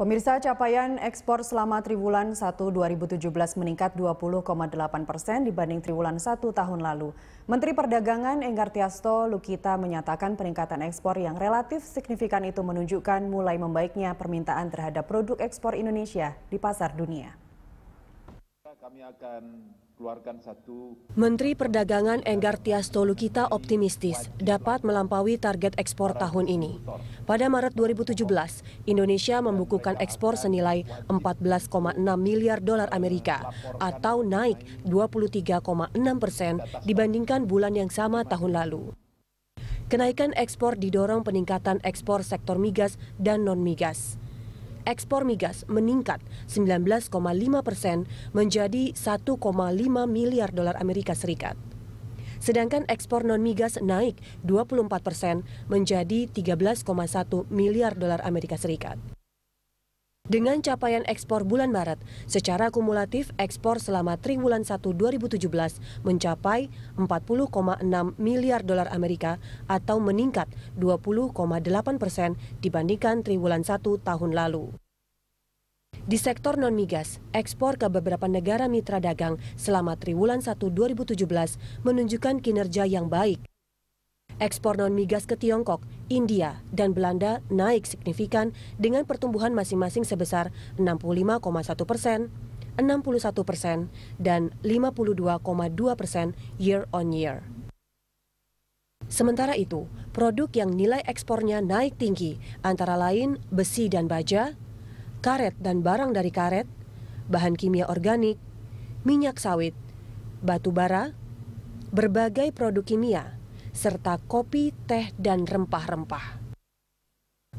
Pemirsa capaian ekspor selama triwulan 1 2017 meningkat 20,8 persen dibanding triwulan 1 tahun lalu. Menteri Perdagangan Enggar Tiasto Lukita menyatakan peningkatan ekspor yang relatif signifikan itu menunjukkan mulai membaiknya permintaan terhadap produk ekspor Indonesia di pasar dunia. Kami akan keluarkan satu... Menteri Perdagangan Enggar Tias Tolukita optimistis dapat melampaui target ekspor tahun ini. Pada Maret 2017, Indonesia membukukan ekspor senilai 14,6 miliar dolar Amerika atau naik 23,6 persen dibandingkan bulan yang sama tahun lalu. Kenaikan ekspor didorong peningkatan ekspor sektor migas dan non-migas ekspor migas meningkat 19,5 persen menjadi 1,5 miliar dolar Amerika Serikat. Sedangkan ekspor non-migas naik 24 persen menjadi 13,1 miliar dolar Amerika Serikat. Dengan capaian ekspor bulan Maret, secara kumulatif ekspor selama triwulan 1 2017 mencapai 40,6 miliar dolar Amerika atau meningkat 20,8 persen dibandingkan triwulan 1 tahun lalu. Di sektor non-migas, ekspor ke beberapa negara mitra dagang selama triwulan 1 2017 menunjukkan kinerja yang baik Ekspor non migas ke Tiongkok, India, dan Belanda naik signifikan dengan pertumbuhan masing-masing sebesar 65,1 persen, 61 persen, dan 52,2 persen year on year. Sementara itu, produk yang nilai ekspornya naik tinggi antara lain besi dan baja, karet dan barang dari karet, bahan kimia organik, minyak sawit, batu bara, berbagai produk kimia, serta kopi, teh, dan rempah-rempah.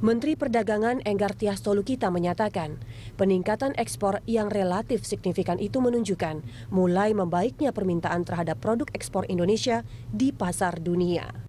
Menteri Perdagangan Enggar Tias Tolukita menyatakan, peningkatan ekspor yang relatif signifikan itu menunjukkan mulai membaiknya permintaan terhadap produk ekspor Indonesia di pasar dunia.